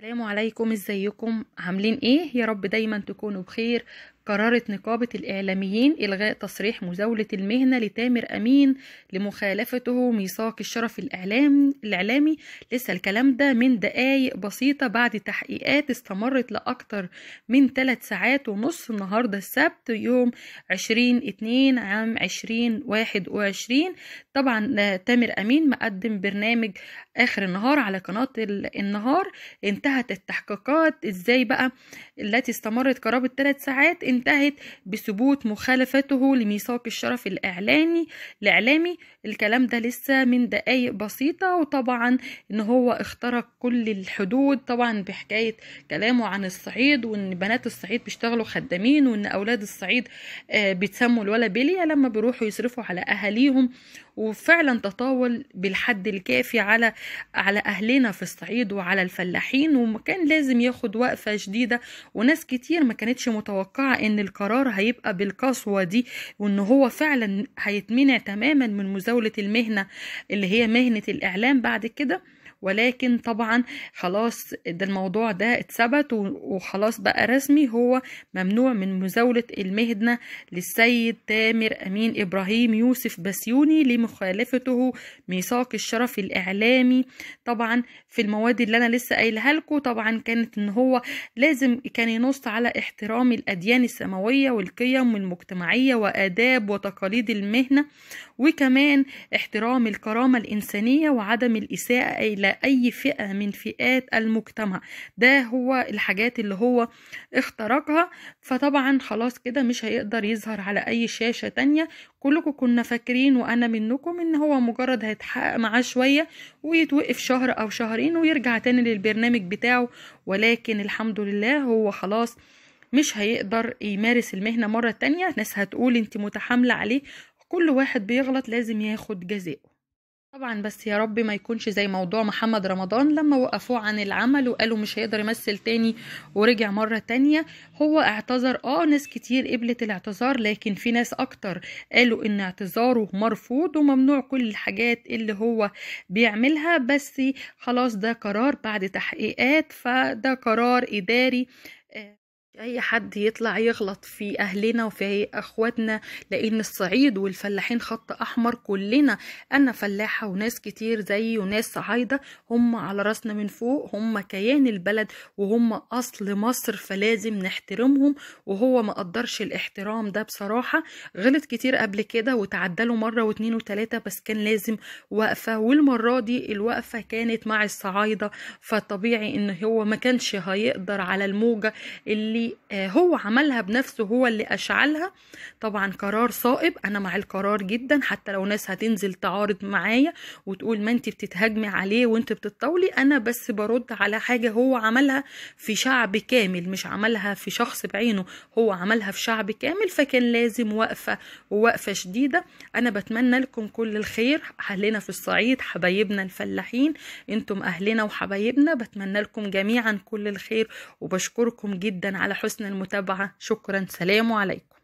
السلام عليكم ازيكم عاملين ايه يا رب دايما تكونوا بخير قررت نقابة الإعلاميين إلغاء تصريح مزاولة المهنة لتامر أمين لمخالفته ميثاق الشرف الإعلام الإعلامي لسه الكلام ده من دقايق بسيطة بعد تحقيقات استمرت لأكتر من ثلاث ساعات ونص النهاردة السبت يوم 20 2 عام 2021 طبعا آه، تامر أمين مقدم برنامج آخر النهار على قناة النهار انتهت التحقيقات إزاي بقى التي استمرت قرابة ثلاث ساعات انتهت بثبوت مخالفته لميثاق الشرف الإعلاني الإعلامي الكلام ده لسه من دقايق بسيطة وطبعا إن هو اخترق كل الحدود طبعا بحكاية كلامه عن الصعيد وإن بنات الصعيد بيشتغلوا خدامين وإن أولاد الصعيد آه، بيتسموا الولا بلية لما بيروحوا يصرفوا على أهاليهم وفعلا تطاول بالحد الكافي على على اهلنا في الصعيد وعلى الفلاحين وكان لازم ياخد وقفه شديده وناس كتير ما كانتش متوقعه ان القرار هيبقى بالقسوه دي وان هو فعلا هيتمنع تماما من مزاوله المهنه اللي هي مهنه الاعلام بعد كده ولكن طبعا خلاص ده الموضوع ده اتثبت وخلاص بقى رسمي هو ممنوع من مزاولة المهدنة للسيد تامر أمين إبراهيم يوسف بسيوني لمخالفته ميثاق الشرف الإعلامي طبعا في المواد اللي أنا لسه قايلها لكم طبعا كانت إن هو لازم كان ينص على احترام الأديان السماوية والقيم المجتمعية وآداب وتقاليد المهنة وكمان احترام الكرامة الإنسانية وعدم الإساءة إلى على أي فئة من فئات المجتمع ده هو الحاجات اللي هو اخترقها فطبعا خلاص كده مش هيقدر يظهر على أي شاشة تانية كلكم كنا فاكرين وأنا منكم إن هو مجرد هيتحقق معاه شوية ويتوقف شهر أو شهرين ويرجع تاني للبرنامج بتاعه ولكن الحمد لله هو خلاص مش هيقدر يمارس المهنة مرة تانية ناس هتقول انت متحاملة عليه كل واحد بيغلط لازم ياخد جزاءه طبعا بس يا رب ما يكونش زي موضوع محمد رمضان لما وقفوه عن العمل وقالوا مش هيقدر يمثل تاني ورجع مرة تانية هو اعتذر اه ناس كتير قبلت الاعتذار لكن في ناس اكتر قالوا ان اعتذاره مرفوض وممنوع كل الحاجات اللي هو بيعملها بس خلاص ده قرار بعد تحقيقات فده قرار اداري آه، اي حد يطلع يغلط في اهلنا وفي اخواتنا لان الصعيد والفلاحين خط احمر كلنا انا فلاحه وناس كتير زيي وناس صعايده هم على راسنا من فوق هم كيان البلد وهم اصل مصر فلازم نحترمهم وهو ما قدرش الاحترام ده بصراحه غلط كتير قبل كده وتعدله مره واتنين وتلاته بس كان لازم وقفه والمره دي الوقفه كانت مع الصعايده فطبيعي ان هو ما كانش هيقدر على الموجه اللي آه، هو عملها بنفسه هو اللي أشعلها طبعا قرار صائب أنا مع القرار جدا حتى لو ناس هتنزل تعارض معايا وتقول ما انت بتتهاجمي عليه وانت بتطولي أنا بس برد على حاجة هو عملها في شعب كامل مش عملها في شخص بعينه هو عملها في شعب كامل فكان لازم وقفة ووقفة شديدة أنا بتمنى لكم كل الخير أهلنا في الصعيد حبايبنا الفلاحين انتم أهلنا وحبايبنا بتمنى لكم جميعا كل الخير وبشكركم جدا على حسن المتابعة شكرا سلام عليكم